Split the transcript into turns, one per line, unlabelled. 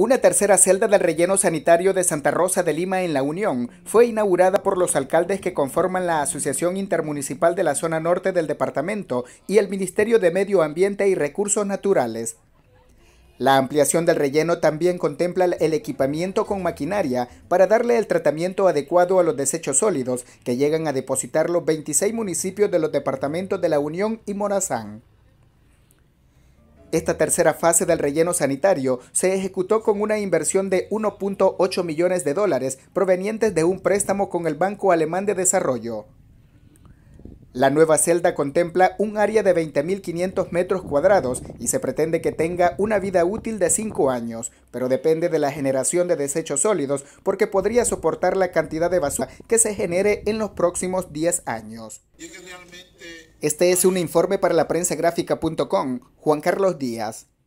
Una tercera celda del relleno sanitario de Santa Rosa de Lima en La Unión fue inaugurada por los alcaldes que conforman la Asociación Intermunicipal de la Zona Norte del Departamento y el Ministerio de Medio Ambiente y Recursos Naturales. La ampliación del relleno también contempla el equipamiento con maquinaria para darle el tratamiento adecuado a los desechos sólidos que llegan a depositar los 26 municipios de los departamentos de La Unión y Morazán. Esta tercera fase del relleno sanitario se ejecutó con una inversión de 1.8 millones de dólares provenientes de un préstamo con el Banco Alemán de Desarrollo. La nueva celda contempla un área de 20.500 metros cuadrados y se pretende que tenga una vida útil de 5 años, pero depende de la generación de desechos sólidos porque podría soportar la cantidad de basura que se genere en los próximos 10 años. Este es un informe para la prensa Juan Carlos Díaz.